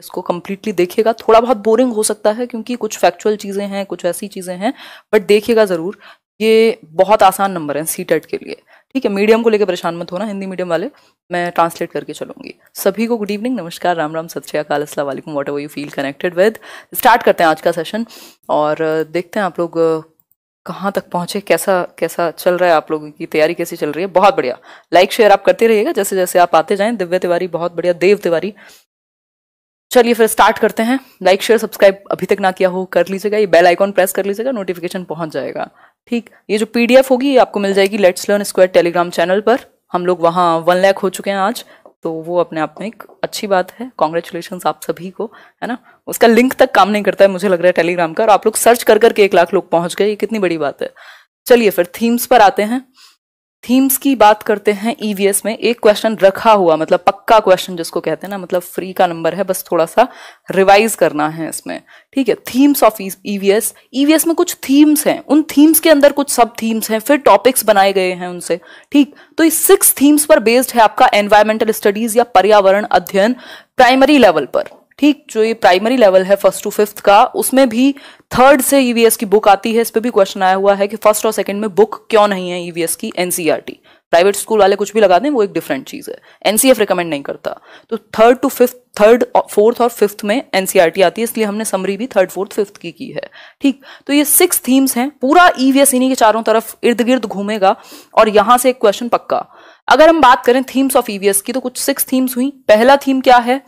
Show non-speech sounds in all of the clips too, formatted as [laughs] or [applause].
इसको कम्प्लीटली देखेगा थोड़ा बहुत बोरिंग हो सकता है क्योंकि कुछ फैक्चुअल चीज़ें हैं कुछ ऐसी चीज़ें हैं बट देखेगा ज़रूर ये बहुत आसान नंबर है सी के लिए ठीक है मीडियम को लेकर परेशान मत होना हिंदी मीडियम वाले मैं ट्रांसलेट करके चलूंगी सभी को गुड इवनिंग नमस्कार राम राम सत श्रीकाल असल वालेकुम whatever you feel connected with start करते हैं आज का सेशन और देखते हैं आप लोग कहाँ तक पहुँचे कैसा कैसा चल रहा है आप लोगों की तैयारी कैसी चल रही है बहुत बढ़िया लाइक शेयर आप करते रहिएगा जैसे जैसे आप आते जाएं दिव्य तिवारी बहुत बढ़िया देव तिवारी चलिए फिर स्टार्ट करते हैं लाइक शेयर सब्सक्राइब अभी तक ना किया हो कर लीजिएगा ये बेल आइकॉन प्रेस कर लीजिएगा नोटिफिकेशन पहुंच जाएगा ठीक ये जो पीडीएफ होगी ये आपको मिल जाएगी let's learn square Telegram channel पर हम लोग वहाँ वन लैक हो चुके हैं आज तो वो अपने आप में एक अच्छी बात है कॉन्ग्रेचुलेशन आप सभी को है ना उसका लिंक तक काम नहीं करता है मुझे लग रहा है टेलीग्राम का और आप लोग सर्च कर करके एक लाख लोग पहुँच गए ये कितनी बड़ी बात है चलिए फिर थीम्स पर आते हैं थीम्स की बात करते हैं ईवीएस e में एक क्वेश्चन रखा हुआ मतलब पक्का क्वेश्चन जिसको कहते हैं ना मतलब फ्री का नंबर है बस थोड़ा सा रिवाइज करना है इसमें ठीक है थीम्स ऑफ ईवीएस ईवीएस में कुछ थीम्स हैं उन थीम्स के अंदर कुछ सब थीम्स हैं फिर टॉपिक्स बनाए गए हैं उनसे ठीक तो इस सिक्स थीम्स पर बेस्ड है आपका एनवायरमेंटल स्टडीज या पर्यावरण अध्ययन प्राइमरी लेवल पर ठीक जो ये प्राइमरी लेवल है फर्स्ट टू फिफ्थ का उसमें भी थर्ड से ईवीएस e की बुक आती है इस पर भी क्वेश्चन आया हुआ है कि फर्स्ट और सेकंड में बुक क्यों नहीं है ईवीएस e की एनसीईआरटी प्राइवेट स्कूल वाले कुछ भी लगा दें वो एक डिफरेंट चीज है एनसीएफ रिकमेंड e नहीं करता तो third to fifth third fourth और फिफ्थ में एनसीआरटी आती है इसलिए हमने समरी भी थर्ड फोर्थ फिफ्थ की की है ठीक तो ये सिक्स थीम्स हैं पूरा ईवीएस इन्हीं के चारों तरफ इर्द गिर्द घूमेगा और यहां से एक क्वेश्चन पक्का अगर हम बात करें थीम्स ऑफ ईवीएस की तो कुछ सिक्स थीम्स हुई पहला थीम क्या है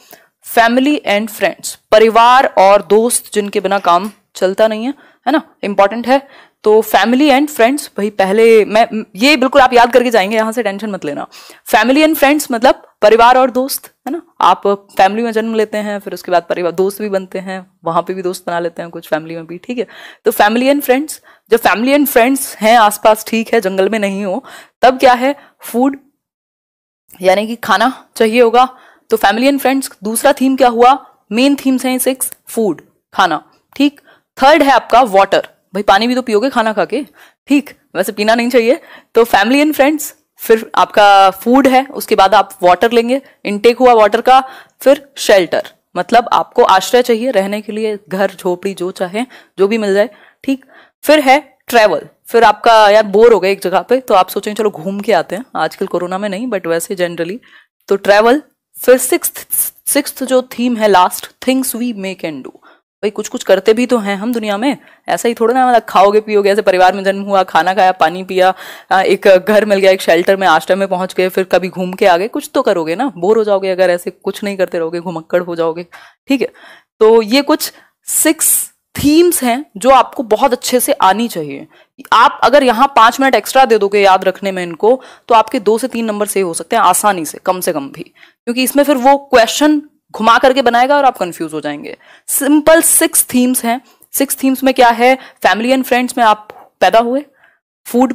फैमिली एंड फ्रेंड्स परिवार और दोस्त जिनके बिना काम चलता नहीं है है ना इंपॉर्टेंट है तो फैमिली एंड फ्रेंड्स भाई पहले मैं ये बिल्कुल आप याद करके जाएंगे यहां से टेंशन मत लेना फैमिली एंड फ्रेंड्स मतलब परिवार और दोस्त है ना आप फैमिली में जन्म लेते हैं फिर उसके बाद परिवार दोस्त भी बनते हैं वहां पे भी दोस्त बना लेते हैं कुछ फैमिली में भी ठीक है तो फैमिली एंड फ्रेंड्स जब फैमिली एंड फ्रेंड्स हैं आसपास ठीक है जंगल में नहीं हो तब क्या है फूड यानी कि खाना चाहिए होगा तो फैमिली एंड फ्रेंड्स दूसरा थीम क्या हुआ मेन थीम्स हैं सिक्स फूड खाना ठीक थर्ड है आपका वाटर भाई पानी भी तो पियोगे खाना खा के ठीक वैसे पीना नहीं चाहिए तो फैमिली एंड फ्रेंड्स फिर आपका फूड है उसके बाद आप वाटर लेंगे इनटेक हुआ वाटर का फिर शेल्टर मतलब आपको आश्रय चाहिए रहने के लिए घर झोपड़ी जो चाहे जो भी मिल जाए ठीक फिर है ट्रैवल फिर आपका यार बोर हो गए एक जगह पे तो आप सोचेंगे चलो घूम के आते हैं आजकल कोरोना में नहीं बट वैसे जनरली तो ट्रैवल फिर सिक्स सिक्स जो थीम है last things we make and do भाई कुछ कुछ करते भी तो हैं हम दुनिया में ऐसा ही थोड़ा ना मतलब खाओगे पियोगे ऐसे परिवार में जन्म हुआ खाना खाया पानी पिया एक घर मिल गया एक शेल्टर में आश्रम में पहुंच गए फिर कभी घूम के आ गए कुछ तो करोगे ना बोर हो जाओगे अगर ऐसे कुछ नहीं करते रहोगे घुमक्कड़ हो जाओगे ठीक है तो ये कुछ सिक्स थीम्स हैं जो आपको बहुत अच्छे से आनी चाहिए आप अगर यहाँ पांच मिनट एक्स्ट्रा दे दोगे याद रखने में इनको तो आपके दो से तीन नंबर सेव हो सकते हैं आसानी से कम से कम भी क्योंकि इसमें फिर वो क्वेश्चन घुमा करके बनाएगा और आप कंफ्यूज हो जाएंगे सिंपल सिक्स थीम्स हैं सिक्स थीम्स में क्या है फैमिली एंड फ्रेंड्स में आप पैदा हुए फूड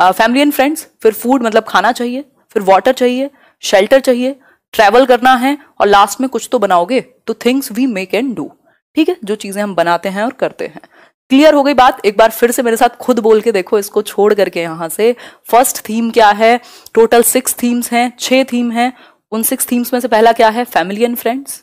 फैमिली एंड फ्रेंड्स फिर फूड मतलब खाना चाहिए फिर वाटर चाहिए शेल्टर चाहिए ट्रैवल करना है और लास्ट में कुछ तो बनाओगे तो things we make and do ठीक है जो चीजें हम बनाते हैं और करते हैं क्लियर हो गई बात एक बार फिर से मेरे साथ खुद बोल के देखो इसको छोड़ करके यहाँ से फर्स्ट थीम क्या है टोटल सिक्स थीम्स हैं छह थीम हैं उन सिक्स थीम्स में से पहला क्या है फैमिली एंड फ्रेंड्स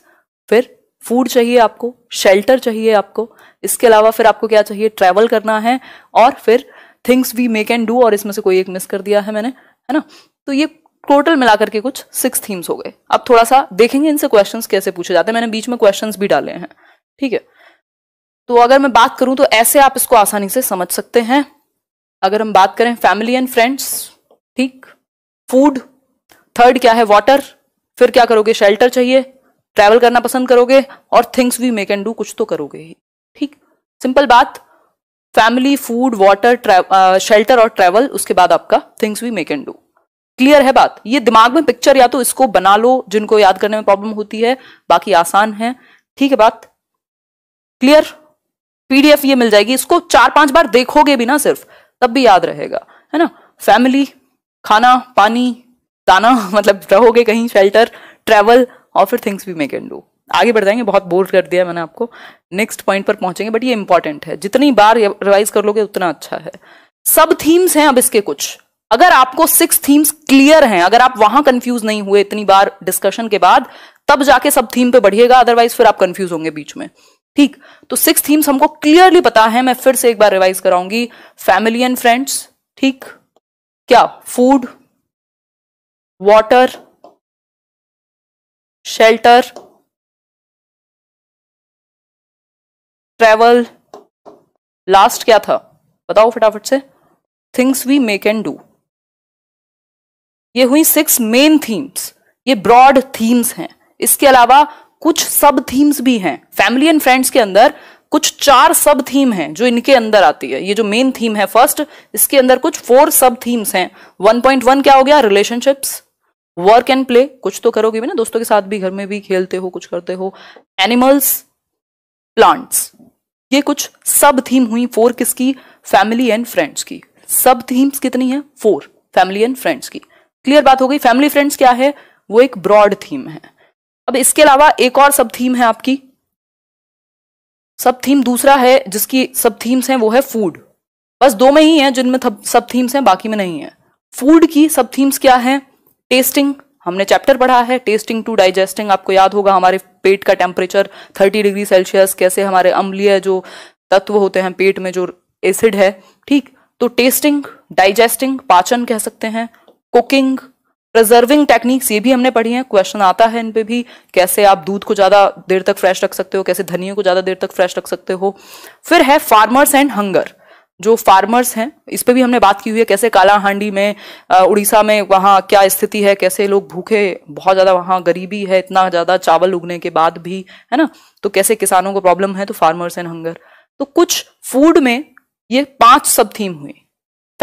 फिर फूड चाहिए आपको शेल्टर चाहिए आपको इसके अलावा फिर आपको क्या चाहिए ट्रैवल करना है और फिर things we make and do और इसमें से कोई एक मिस कर दिया है मैंने है ना तो ये टोटल मिलाकर के कुछ सिक्स थीम्स हो गए अब थोड़ा सा देखेंगे इनसे क्वेश्चंस कैसे पूछे जाते हैं मैंने बीच में क्वेश्चंस भी डाले हैं ठीक है तो अगर मैं बात करूं तो ऐसे आप इसको आसानी से समझ सकते हैं अगर हम बात करें फैमिली एंड फ्रेंड्स ठीक फूड थर्ड क्या है वाटर फिर क्या करोगे शेल्टर चाहिए ट्रैवल करना पसंद करोगे और things we make and do कुछ तो करोगे ही ठीक सिंपल बात फैमिली फूड वाटर शेल्टर और ट्रैवल उसके बाद आपका things we make and do clear है बात ये दिमाग में पिक्चर या तो इसको बना लो जिनको याद करने में प्रॉब्लम होती है बाकी आसान है ठीक है बात क्लियर पीडीएफ ये मिल जाएगी इसको चार पांच बार देखोगे भी ना सिर्फ तब भी याद रहेगा है ना फैमिली खाना पानी दाना [laughs] मतलब रहोगे कहीं शेल्टर ट्रैवल और फिर things we may can do आगे बढ़ जाएंगे बहुत बोर कर दिया मैंने आपको नेक्स्ट पॉइंट पर पहुंचेंगे बट ये इंपॉर्टेंट है जितनी बार रिवाइज कर लोगे उतना अच्छा है सब थीम्स हैं अब इसके कुछ अगर आपको सिक्स थीम्स क्लियर हैं अगर आप वहां कंफ्यूज नहीं हुए इतनी बार डिस्कशन के बाद तब जाके सब थीम पे बढ़िएगा अदरवाइज फिर आप कंफ्यूज होंगे बीच में ठीक तो सिक्स थीम्स हमको क्लियरली पता है मैं फिर से एक बार रिवाइज कराऊंगी फैमिली एंड फ्रेंड्स ठीक क्या food water shelter travel last क्या था बताओ फटाफट से things we make and do ये हुई सिक्स मेन थीम्स ये ब्रॉड थीम्स हैं इसके अलावा कुछ सब थीम्स भी हैं फैमिली एंड फ्रेंड्स के अंदर कुछ चार सब थीम हैं जो इनके अंदर आती है ये जो मेन थीम है फर्स्ट इसके अंदर कुछ फोर सब थीम्स हैं 1.1 क्या हो गया रिलेशनशिप्स वर्क एंड प्ले कुछ तो करोगे भी ना दोस्तों के साथ भी घर में भी खेलते हो कुछ करते हो एनिमल्स प्लांट्स ये कुछ सब थीम हुई फोर किसकी फैमिली एंड फ्रेंड्स की सब थीम्स कितनी है फोर फैमिली एंड फ्रेंड्स की क्लियर बात हो गई फैमिली फ्रेंड्स क्या है वो एक ब्रॉड थीम है अब इसके अलावा एक और सब थीम है आपकी सब थीम दूसरा है जिसकी सब थीम्स हैं वो है फूड बस दो में ही है जिनमें सब थीम्स हैं बाकी में नहीं है फूड की सब थीम्स क्या है टेस्टिंग हमने चैप्टर पढ़ा है टेस्टिंग टू डाइजेस्टिंग आपको याद होगा हमारे पेट का टेम्परेचर 30 डिग्री सेल्सियस कैसे हमारे अम्लीय जो तत्व होते हैं पेट में जो एसिड है ठीक तो टेस्टिंग डाइजेस्टिंग पाचन कह सकते हैं कुकिंग प्रिजर्विंग टेक्निक्स ये भी हमने पढ़ी है क्वेश्चन आता है इन पे भी कैसे आप दूध को ज़्यादा देर तक फ्रेश रख सकते हो कैसे धनिया को ज़्यादा देर तक फ्रेश रख सकते हो फिर है फार्मर्स एंड हंगर जो फार्मर्स हैं इस पर भी हमने बात की हुई है कैसे कालाहांडी में उड़ीसा में वहाँ क्या स्थिति है कैसे लोग भूखे बहुत ज़्यादा वहाँ गरीबी है इतना ज़्यादा चावल उगने के बाद भी है ना तो कैसे किसानों को प्रॉब्लम है तो फार्मर्स एंड हंगर तो कुछ फूड में ये पांच सब थीम हुई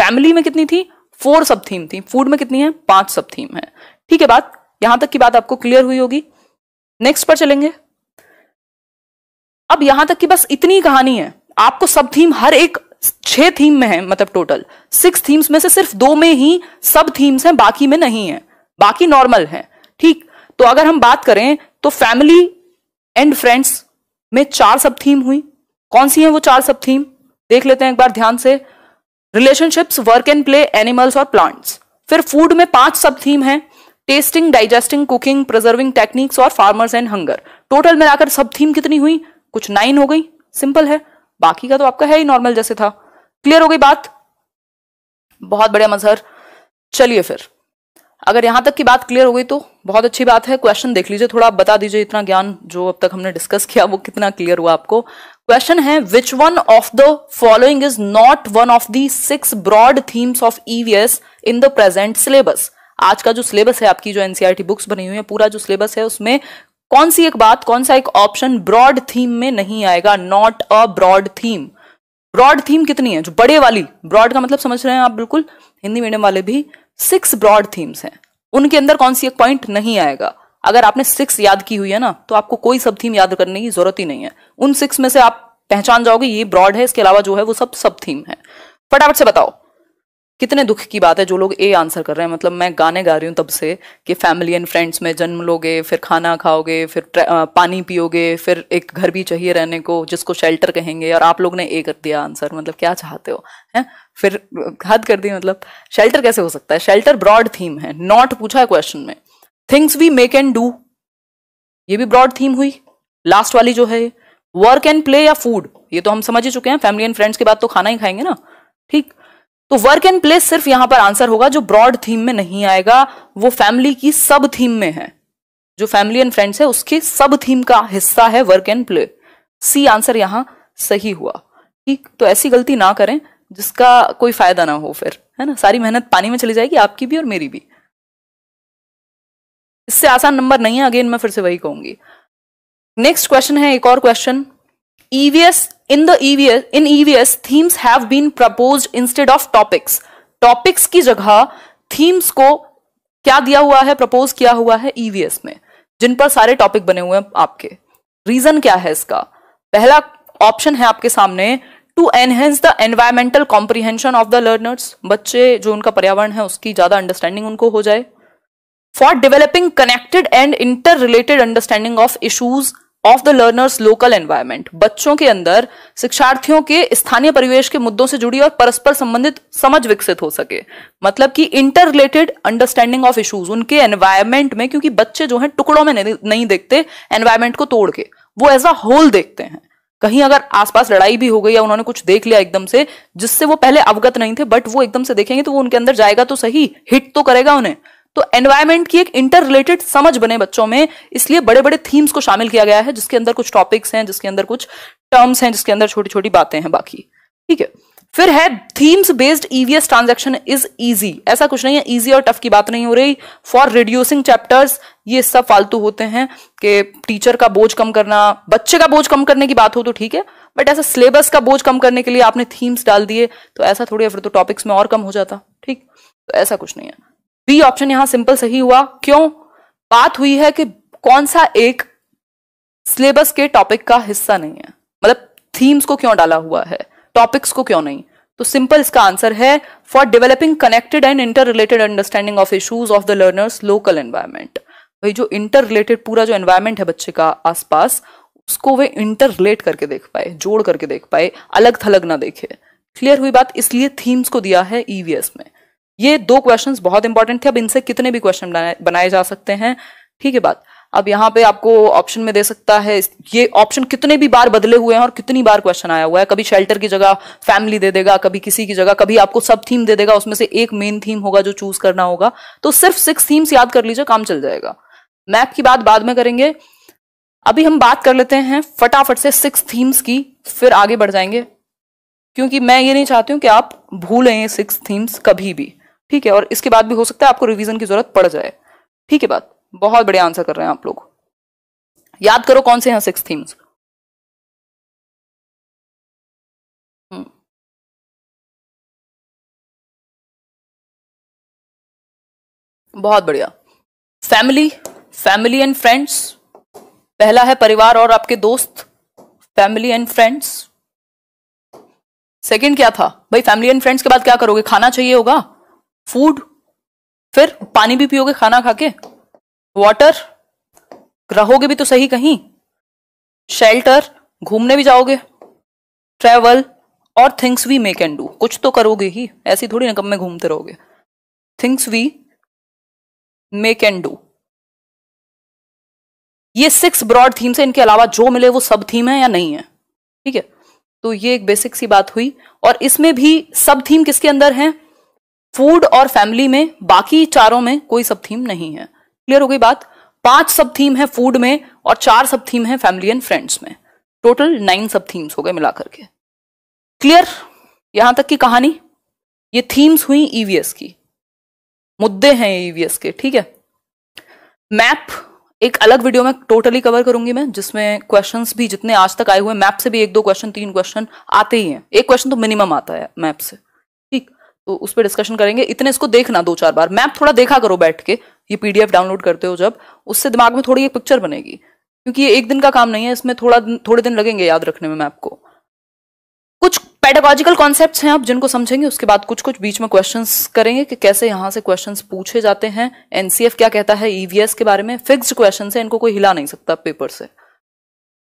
फैमिली में कितनी थी फोर सब थीम थी फूड में कितनी है पांच सब थीम है ठीक है बात यहां तक की बात आपको क्लियर हुई होगी नेक्स्ट पर चलेंगे अब यहां तक की बस इतनी कहानी है आपको सब थीम हर एक छह थीम में है मतलब टोटल सिक्स थीम्स में से सिर्फ दो में ही सब थीम्स हैं बाकी में नहीं है बाकी नॉर्मल है ठीक तो अगर हम बात करें तो फैमिली एंड फ्रेंड्स में चार सब थीम हुई कौन सी है वो चार सब थीम देख लेते हैं एक बार ध्यान से relationships work and play animals और प्लांट्स फिर फूड में पांच सब थीम है tasting digesting cooking preserving techniques और फार्मर्स एंड हंगर टोटल मिलाकर सब थीम कितनी हुई कुछ नाइन हो गई सिंपल है बाकी का तो आपका है ही नॉर्मल जैसे था क्लियर हो गई बात बहुत बढ़िया मजहर चलिए फिर अगर यहां तक की बात क्लियर हो गई तो बहुत अच्छी बात है क्वेश्चन देख लीजिए थोड़ा आप बता दीजिए इतना ज्ञान जो अब तक हमने डिस्कस किया वो कितना क्लियर हुआ आपको क्वेश्चन है which one of the following is not one of the six broad themes of EVS in the present syllabus आज का जो सिलेबस है आपकी जो एनसीआरटी बुक्स e बनी हुई है पूरा जो सिलेबस है उसमें कौन सी एक बात कौन सा एक ऑप्शन ब्रॉड थीम में नहीं आएगा not a broad theme broad theme कितनी है जो बड़े वाली ब्रॉड का मतलब समझ रहे हैं आप बिल्कुल हिंदी मीडियम वाले भी सिक्स ब्रॉड थीम्स हैं उनके अंदर कौन सी एक पॉइंट नहीं आएगा अगर आपने सिक्स याद की हुई है ना तो आपको कोई सब थीम याद करने की जरूरत ही नहीं है उन सिक्स में से आप पहचान जाओगे ये ब्रॉड है इसके अलावा जो है वो सब सब थीम है फटाफट से बताओ कितने दुख की बात है जो लोग ए आंसर कर रहे हैं मतलब मैं गाने गा रही हूँ तब से कि फैमिली एंड फ्रेंड्स में जन्म लोगे फिर खाना खाओगे फिर पानी पियोगे फिर एक घर भी चाहिए रहने को जिसको शेल्टर कहेंगे और आप लोग ने ए कर दिया आंसर मतलब क्या चाहते हो है फिर हद कर दी मतलब शेल्टर कैसे हो सकता है शेल्टर ब्रॉड थीम है नॉट पूछा है क्वेश्चन में things we make and do ये भी ब्रॉड थीम हुई लास्ट वाली जो है वर्क एंड प्ले या फूड ये तो हम समझ ही चुके हैं फैमिली एंड फ्रेंड्स के बाद तो खाना ही खाएंगे ना ठीक तो वर्क एंड प्लेस सिर्फ यहां पर आंसर होगा जो ब्रॉड थीम में नहीं आएगा वो फैमिली की सब थीम में है जो फैमिली एंड फ्रेंड्स है उसकी सब थीम का हिस्सा है work and play C answer यहां सही हुआ ठीक तो ऐसी गलती ना करें जिसका कोई फायदा ना हो फिर है ना सारी मेहनत पानी में चली जाएगी आपकी भी और मेरी भी इससे आसान नंबर नहीं है अगेन मैं फिर से वही कहूंगी नेक्स्ट क्वेश्चन है एक और question EVS e in the EVS in EVS themes have been propose instead of topics topics की जगह थीम्स को क्या दिया हुआ है प्रपोज किया हुआ है ईवीएस e में जिन पर सारे टॉपिक बने हुए हैं आपके रीजन क्या है इसका पहला ऑप्शन है आपके सामने to enhance the environmental comprehension of the learners बच्चे जो उनका पर्यावरण है उसकी ज्यादा अंडरस्टैंडिंग उनको हो जाए for developing connected and inter related understanding of issues of the learners local environment बच्चों के अंदर शिक्षार्थियों के स्थानीय परिवेश के मुद्दों से जुड़ी और परस्पर संबंधित समझ विकसित हो सके मतलब कि inter related understanding of issues उनके एनवायरमेंट में क्योंकि बच्चे जो हैं टुकड़ों में नहीं देखते एनवायरमेंट को तोड़ के वो एज अ होल देखते हैं कहीं अगर आसपास लड़ाई भी हो गई या उन्होंने कुछ देख लिया एकदम से जिससे वो पहले अवगत नहीं थे बट वो एकदम से देखेंगे तो वो उनके अंदर जाएगा तो सही हिट तो करेगा उन्हें तो एनवायरमेंट की एक इंटर रिलेटेड समझ बने बच्चों में इसलिए बड़े बड़े थीम्स को शामिल किया गया है जिसके अंदर कुछ टॉपिक्स हैं जिसके अंदर कुछ टर्म्स हैं जिसके अंदर छोटी छोटी बातें हैं बाकी ठीक है फिर है themes based EVS transaction is easy ऐसा कुछ नहीं है इजी और टफ की बात नहीं हो रही फॉर रिड्यूसिंग चैप्टर्स ये सब फालतू होते हैं कि टीचर का बोझ कम करना बच्चे का बोझ कम करने की बात हो तो ठीक है बट ऐसा सिलेबस का बोझ कम करने के लिए आपने थीम्स डाल दिए तो ऐसा थोड़ी फिर तो टॉपिक्स में और कम हो जाता ठीक तो ऐसा कुछ नहीं है बी ऑप्शन यहां सिंपल सही हुआ क्यों बात हुई है कि कौन सा एक सिलेबस के टॉपिक का हिस्सा नहीं है मतलब थीम्स को क्यों डाला हुआ है टॉपिक्स को क्यों नहीं तो सिंपल इसका आंसर है for developing connected and inter related understanding of issues of the learners local environment भाई जो इंटर रिलेटेड पूरा जो एनवायरमेंट है बच्चे का आसपास उसको वे इंटर रिलेट करके देख पाए जोड़ करके देख पाए अलग थलग ना देखे क्लियर हुई बात इसलिए थीम्स को दिया है ईवीएस e में ये दो क्वेश्चन बहुत इंपॉर्टेंट थे अब इनसे कितने भी क्वेश्चन बनाए जा सकते हैं ठीक है बात अब यहाँ पे आपको ऑप्शन में दे सकता है ये ऑप्शन कितने भी बार बदले हुए हैं और कितनी बार क्वेश्चन आया हुआ है कभी शेल्टर की जगह फैमिली दे देगा कभी किसी की जगह कभी आपको सब थीम दे देगा उसमें से एक मेन थीम होगा जो चूज करना होगा तो सिर्फ सिक्स थीम्स याद कर लीजिए काम चल जाएगा मैप की बात बाद में करेंगे अभी हम बात कर लेते हैं फटाफट से सिक्स थीम्स की फिर आगे बढ़ जाएंगे क्योंकि मैं ये नहीं चाहती हूँ कि आप भूलें सिक्स थीम्स कभी भी ठीक है और इसके बाद भी हो सकता है आपको रिवीजन की जरूरत पड़ जाए ठीक है बात बहुत बढ़िया आंसर कर रहे हैं आप लोग याद करो कौन से हैं सिक्स थीम्स हम्म। बहुत बढ़िया फैमिली फैमिली एंड फ्रेंड्स पहला है परिवार और आपके दोस्त फैमिली एंड फ्रेंड्स सेकंड क्या था भाई फैमिली एंड फ्रेंड्स के बाद क्या करोगे खाना चाहिए होगा फूड फिर पानी भी पियोगे खाना खाके वाटर रहोगे भी तो सही कहीं शेल्टर घूमने भी जाओगे ट्रेवल और things we make and do कुछ तो करोगे ही ऐसी थोड़ी ना कम में घूमते रहोगे things we make and do ये सिक्स ब्रॉड थीम्स है इनके अलावा जो मिले वो सब थीम है या नहीं है ठीक है तो ये एक बेसिक सी बात हुई और इसमें भी सब थीम किसके अंदर है फूड और फैमिली में बाकी चारों में कोई सब थीम नहीं है क्लियर हो गई बात पांच सब थीम है फूड में और चार सब थीम है फैमिली एंड फ्रेंड्स में टोटल नाइन सब थीम्स हो गए मिलाकर के क्लियर यहां तक की कहानी ये थीम्स हुई ईवीएस e की मुद्दे हैं ईवीएस e के ठीक है मैप एक अलग वीडियो में टोटली कवर करूंगी मैं जिसमें क्वेश्चंस भी जितने आज तक आए हुए मैप से भी एक दो क्वेश्चन तीन क्वेश्चन आते ही हैं एक क्वेश्चन तो मिनिमम आता है मैप से उस पर डिस्कशन करेंगे इतने इसको देखना दो चार बार मैप थोड़ा देखा करो बैठ के ये पीडीएफ डाउनलोड करते हो जब उससे दिमाग में थोड़ी एक पिक्चर बनेगी क्योंकि ये एक दिन का काम नहीं है इसमें थोड़ा थोड़े दिन लगेंगे याद रखने में मैप को कुछ पेडागॉजिकल कॉन्सेप्ट हैं आप जिनको समझेंगे उसके बाद कुछ कुछ बीच में क्वेश्चन करेंगे कि कैसे यहाँ से क्वेश्चन पूछे जाते हैं एनसीएफ क्या कहता है ईवीएस e के बारे में फिक्स क्वेश्चन है इनको कोई हिला नहीं सकता पेपर से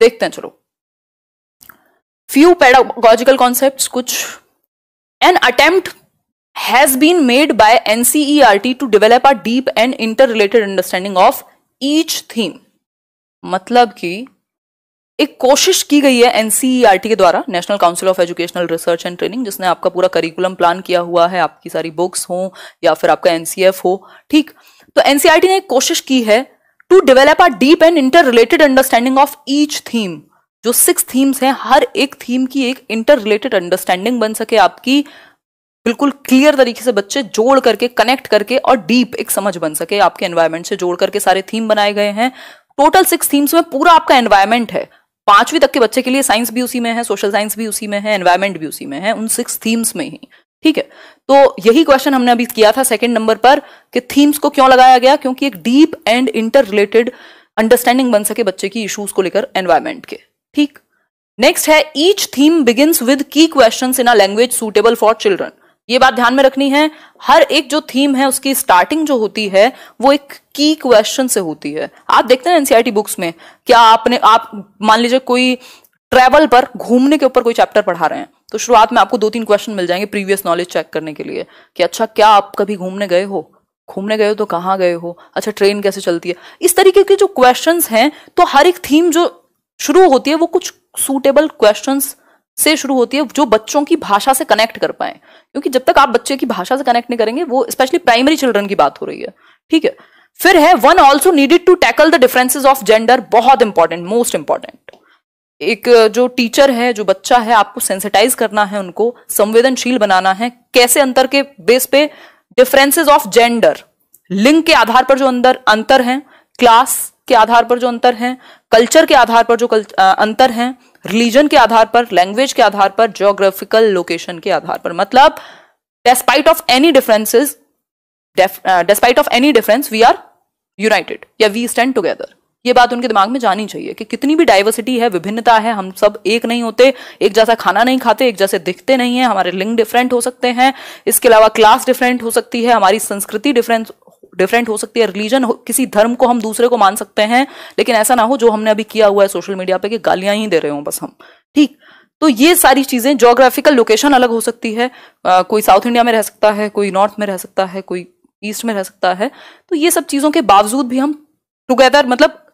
देखते हैं चलो फ्यू पेडागॉजिकल कॉन्सेप्ट कुछ an attempt has been made by NCERT to develop a deep and interrelated understanding of each theme. मतलब कि एक कोशिश की गई है एनसीईआरटी e के द्वारा national council of educational research and training जिसने आपका पूरा करिकुलम प्लान किया हुआ है आपकी सारी बुक्स हो या फिर आपका एनसीएफ हो ठीक तो एनसीईआरटी e ने एक कोशिश की है to develop a deep and inter related understanding of each theme जो सिक्स थीम्स हैं हर एक थीम की एक इंटर रिलेटेड अंडरस्टैंडिंग बन सके आपकी बिल्कुल क्लियर तरीके से बच्चे जोड़ करके कनेक्ट करके और डीप एक समझ बन सके आपके एनवायरमेंट से जोड़ करके सारे थीम बनाए गए हैं टोटल सिक्स थीम्स में पूरा आपका एनवायरमेंट है पांचवी तक के बच्चे के लिए साइंस भी उसी में है सोशल साइंस भी उसी में है एनवायरमेंट भी उसी में है उन सिक्स थीम्स में ही ठीक है तो यही क्वेश्चन हमने अभी किया था सेकंड नंबर पर कि थीम्स को क्यों लगाया गया क्योंकि एक deep and inter related understanding बन सके बच्चे की इश्यूज को लेकर एनवायरमेंट के ठीक नेक्स्ट है each theme begins with key question in a language suitable for children ये बात ध्यान में रखनी है हर एक जो थीम है उसकी स्टार्टिंग जो होती है वो एक की क्वेश्चन से होती है आप देखते हैं एनसीआईटी बुक्स e में क्या आपने आप मान लीजिए कोई ट्रैवल पर घूमने के ऊपर कोई चैप्टर पढ़ा रहे हैं तो शुरुआत में आपको दो तीन क्वेश्चन मिल जाएंगे प्रीवियस नॉलेज चेक करने के लिए कि अच्छा क्या आप कभी घूमने गए हो घूमने गए हो तो कहाँ गए हो अच्छा ट्रेन कैसे चलती है इस तरीके के जो क्वेश्चंस हैं तो हर एक थीम जो शुरू होती है वो कुछ सूटेबल क्वेश्चंस से शुरू होती है जो बच्चों की भाषा से कनेक्ट कर पाए क्योंकि जब तक आप बच्चे की भाषा से कनेक्ट नहीं करेंगे वो स्पेशली प्राइमरी चिल्ड्रन की बात हो रही है ठीक है फिर है one also needed to tackle the differences of gender बहुत इंपॉर्टेंट मोस्ट इंपॉर्टेंट एक जो टीचर है जो बच्चा है आपको सेंसिटाइज करना है उनको संवेदनशील बनाना है कैसे अंतर के बेस पे डिफरेंसेस ऑफ जेंडर लिंग के आधार पर जो अंदर अंतर है क्लास के आधार पर जो अंतर हैं कल्चर के आधार पर जो अंतर हैं रिलीजन के आधार पर लैंग्वेज के आधार पर जोग्राफिकल लोकेशन के आधार पर मतलब despite of any differences despite of any difference we are united या वी स्टैंड टूगेदर ये बात उनके दिमाग में जानी चाहिए कि कितनी भी डाइवर्सिटी है विभिन्नता है हम सब एक नहीं होते एक जैसा खाना नहीं खाते एक जैसे दिखते नहीं है हमारे लिंग डिफरेंट हो सकते हैं इसके अलावा क्लास डिफरेंट हो सकती है हमारी संस्कृति डिफरेंट डिफरेंट हो सकती है रिलीजन किसी धर्म को हम दूसरे को मान सकते हैं लेकिन ऐसा ना हो जो हमने अभी किया हुआ है सोशल मीडिया पे कि गालियां ही दे रहे हो बस हम ठीक तो ये सारी चीज़ें जोग्राफिकल लोकेशन अलग हो सकती है आ, कोई साउथ इंडिया में रह सकता है कोई नॉर्थ में रह सकता है कोई ईस्ट में रह सकता है तो ये सब चीज़ों के बावजूद भी हम टुगेदर मतलब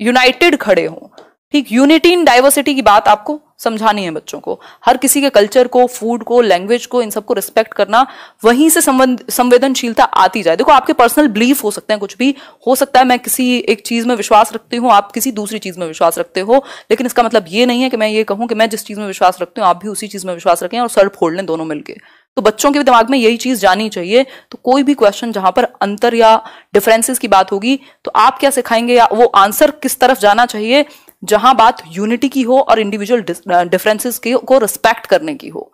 यूनाइटेड खड़े हों ठीक यूनिटी इन डाइवर्सिटी की बात आपको समझानी है बच्चों को हर किसी के कल्चर को फूड को लैंग्वेज को इन सबको रिस्पेक्ट करना वहीं से संवेदनशीलता आती जाए देखो आपके पर्सनल बिलीफ हो सकते हैं कुछ भी हो सकता है मैं किसी एक चीज में विश्वास रखती हूँ आप किसी दूसरी चीज में विश्वास रखते हो लेकिन इसका मतलब ये नहीं है कि मैं ये कहूँ कि मैं जिस चीज में विश्वास रखती हूँ आप भी उसी चीज में विश्वास रखें और सर फोड़ लें दोनों मिलकर तो बच्चों के दिमाग में यही चीज जानी चाहिए तो कोई भी क्वेश्चन जहां पर अंतर या डिफरेंसेस की बात होगी तो आप क्या सिखाएंगे या वो आंसर किस तरफ जाना चाहिए जहां बात यूनिटी की हो और इंडिविजुअल डिफरेंसेस की को रिस्पेक्ट करने की हो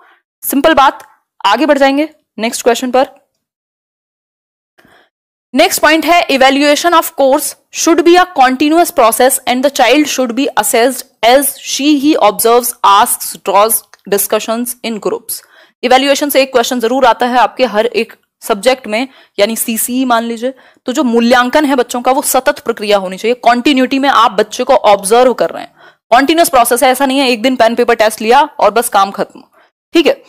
सिंपल बात आगे बढ़ जाएंगे नेक्स्ट क्वेश्चन पर नेक्स्ट पॉइंट है evaluation of course should be a continuous process and the child should be assessed as she he observe ask draws discussions in groups evaluation से एक क्वेश्चन जरूर आता है आपके हर एक सब्जेक्ट में यानी सीसी e मान लीजिए तो जो मूल्यांकन है बच्चों का वो सतत प्रक्रिया होनी चाहिए कॉन्टिन्यूटी में आप बच्चे को ऑब्जर्व कर रहे हैं कॉन्टिन्यूस प्रोसेस है ऐसा नहीं है एक दिन पेन पेपर टेस्ट लिया और बस काम खत्म ठीक है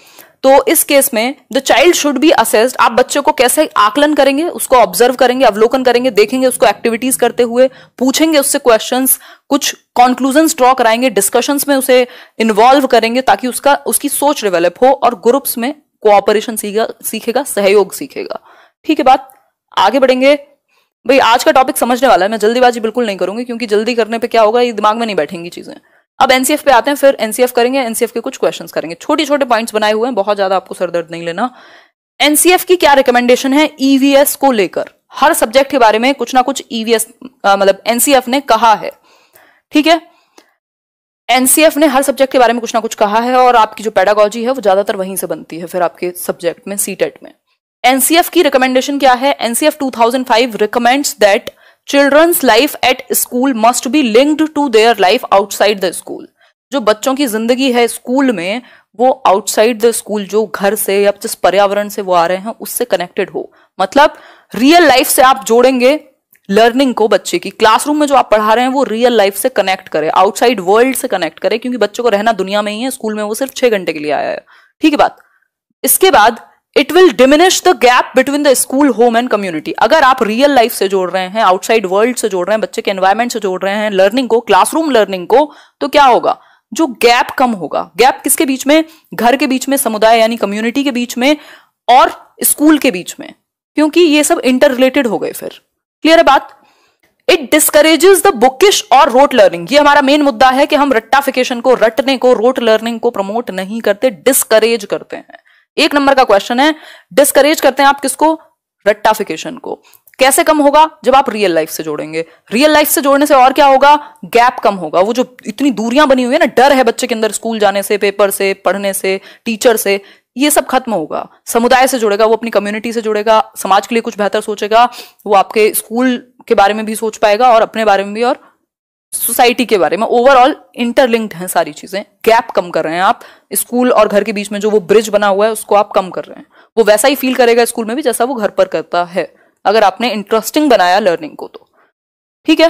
तो इस केस में the child should be assessed आप बच्चे को कैसे आकलन करेंगे उसको ऑब्जर्व करेंगे अवलोकन करेंगे देखेंगे उसको एक्टिविटीज करते हुए पूछेंगे उससे क्वेश्चंस कुछ कंक्लूजन ड्रॉ कराएंगे डिस्कशंस में उसे इन्वॉल्व करेंगे ताकि उसका उसकी सोच डेवलप हो और ग्रुप्स में कोऑपरेशन सीखेगा सीखेगा सहयोग सीखेगा ठीक है बात आगे बढ़ेंगे भाई आज का टॉपिक समझने वाला है मैं जल्दीबाजी बिल्कुल नहीं करूंगी क्योंकि जल्दी करने पे क्या होगा ये दिमाग में नहीं बैठेंगी चीजें अब एनसीएफ पे आते हैं फिर एनसीएफ करेंगे एनसीएफ के कुछ क्वेश्चंस करेंगे छोटे छोटे पॉइंट्स बनाए हुए हैं बहुत ज्यादा आपको सरदर्द नहीं लेना एनसीएफ की क्या रिकमेंडेशन है ईवीएस e को लेकर हर सब्जेक्ट के बारे में कुछ ना कुछ ईवीएस e मतलब एनसीएफ ने कहा है ठीक है एनसीएफ ने हर सब्जेक्ट के बारे में कुछ ना कुछ कहा है और आपकी जो पेडागोजी है वो ज्यादातर वहीं से बनती है फिर आपके सब्जेक्ट में सीटेट e में एनसीएफ की रिकमेंडेशन क्या है NCF 2005 recommends that children's life at school must be linked to their life outside the school जो बच्चों की जिंदगी है स्कूल में वो आउटसाइड द स्कूल जो घर से या जिस पर्यावरण से वो आ रहे हैं उससे कनेक्टेड हो मतलब रियल लाइफ से आप जोड़ेंगे लर्निंग को बच्चे की क्लासरूम में जो आप पढ़ा रहे हैं वो रियल लाइफ से कनेक्ट करे आउटसाइड वर्ल्ड से कनेक्ट करे क्योंकि बच्चों को रहना दुनिया में ही है स्कूल में वो सिर्फ छह घंटे के लिए आया है ठीक है बात इसके बाद it will diminish the gap between the school home and community अगर आप रियल लाइफ से जोड़ रहे हैं आउटसाइड वर्ल्ड से जोड़ रहे हैं बच्चे के एनवायरमेंट से जोड़ रहे हैं लर्निंग को क्लासरूम लर्निंग को तो क्या होगा जो गैप कम होगा गैप किसके बीच में घर के बीच में समुदाय यानी कम्युनिटी के बीच में और स्कूल के बीच में क्योंकि ये सब इंटर रिलेटेड हो गए फिर क्लियर है बात इट डिस्करेजेस द बुकिश और रोट लर्निंग ये हमारा मेन मुद्दा है कि हम रट्टाफिकेशन को रटने को रोट लर्निंग को प्रमोट नहीं करते डिस्करेज करते हैं एक नंबर का क्वेश्चन है डिस्करेज करते हैं आप किसको रट्टाफिकेशन को कैसे कम होगा जब आप रियल लाइफ से जोड़ेंगे रियल लाइफ से जोड़ने से और क्या होगा गैप कम होगा वो जो इतनी दूरियां बनी हुई है ना डर है बच्चे के अंदर स्कूल जाने से पेपर से पढ़ने से टीचर से ये सब खत्म होगा समुदाय से जुड़ेगा वो अपनी कम्युनिटी से जुड़ेगा समाज के लिए कुछ बेहतर सोचेगा वो आपके स्कूल के बारे में भी सोच पाएगा और अपने बारे में भी और सोसाइटी के बारे में ओवरऑल इंटरलिंक्ड हैं सारी चीजें गैप कम कर रहे हैं आप स्कूल और घर के बीच में जो वो ब्रिज बना हुआ है उसको आप कम कर रहे हैं वो वैसा ही फील करेगा स्कूल में भी जैसा वो घर पर करता है अगर आपने इंटरेस्टिंग बनाया लर्निंग को तो ठीक है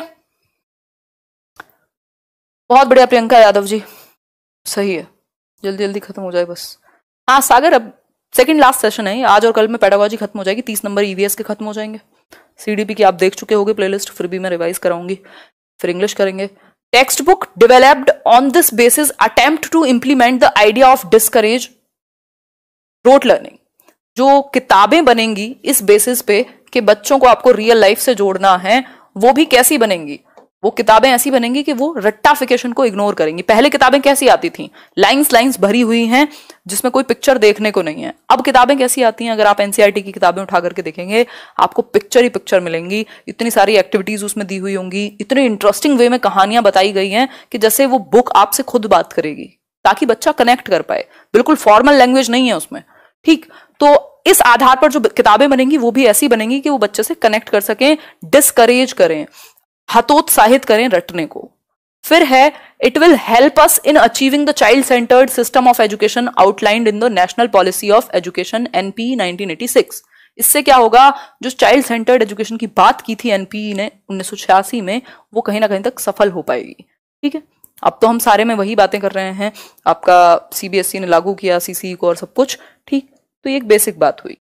बहुत बढ़िया प्रियंका यादव जी सही है जल्दी जल्दी खत्म हो जाए बस हाँ सागर अब सेकंड लास्ट सेशन है आज और कल में पैडागोजी खत्म हो जाएगी तीस नंबर ईवीएस e के खत्म हो जाएंगे सीडीपी की आप देख चुके होंगे प्लेलिस्ट फिर भी मैं रिवाइज कराऊंगी फिर इंग्लिश करेंगे text book developed on this basis attempt to implement the idea of discourage rote learning जो किताबें बनेंगी इस बेसिस पे कि बच्चों को आपको रियल लाइफ से जोड़ना है वो भी कैसी बनेंगी वो किताबें ऐसी बनेंगी कि वो रट्टाफिकेशन को इग्नोर करेंगी पहले किताबें कैसी आती थी लाइंस लाइंस भरी हुई हैं जिसमें कोई पिक्चर देखने को नहीं है अब किताबें कैसी आती हैं अगर आप एनसीईआरटी e की किताबें उठा करके देखेंगे आपको पिक्चर ही पिक्चर मिलेंगी इतनी सारी एक्टिविटीज उसमें दी हुई होंगी इतने इंटरेस्टिंग वे में कहानियां बताई गई हैं कि जैसे वो बुक आपसे खुद बात करेगी ताकि बच्चा कनेक्ट कर पाए बिल्कुल फॉर्मल लैंग्वेज नहीं है उसमें ठीक तो इस आधार पर जो किताबें बनेंगी वो भी ऐसी बनेंगी कि वो बच्चे से कनेक्ट कर सकें डिस्करेज करें हतोत्साहित करें रटने को फिर है it will help us in achieving the child centred system of education outlined in the national policy of education NP 1986 इससे क्या होगा जो चाइल्ड सेंटर्ड एजुकेशन की बात की थी एनपी ने उन्नीस में वो कहीं ना कहीं तक सफल हो पाएगी ठीक है अब तो हम सारे में वही बातें कर रहे हैं आपका सीबीएसई e ने लागू किया सीसी e को और सब कुछ ठीक तो ये एक बेसिक बात हुई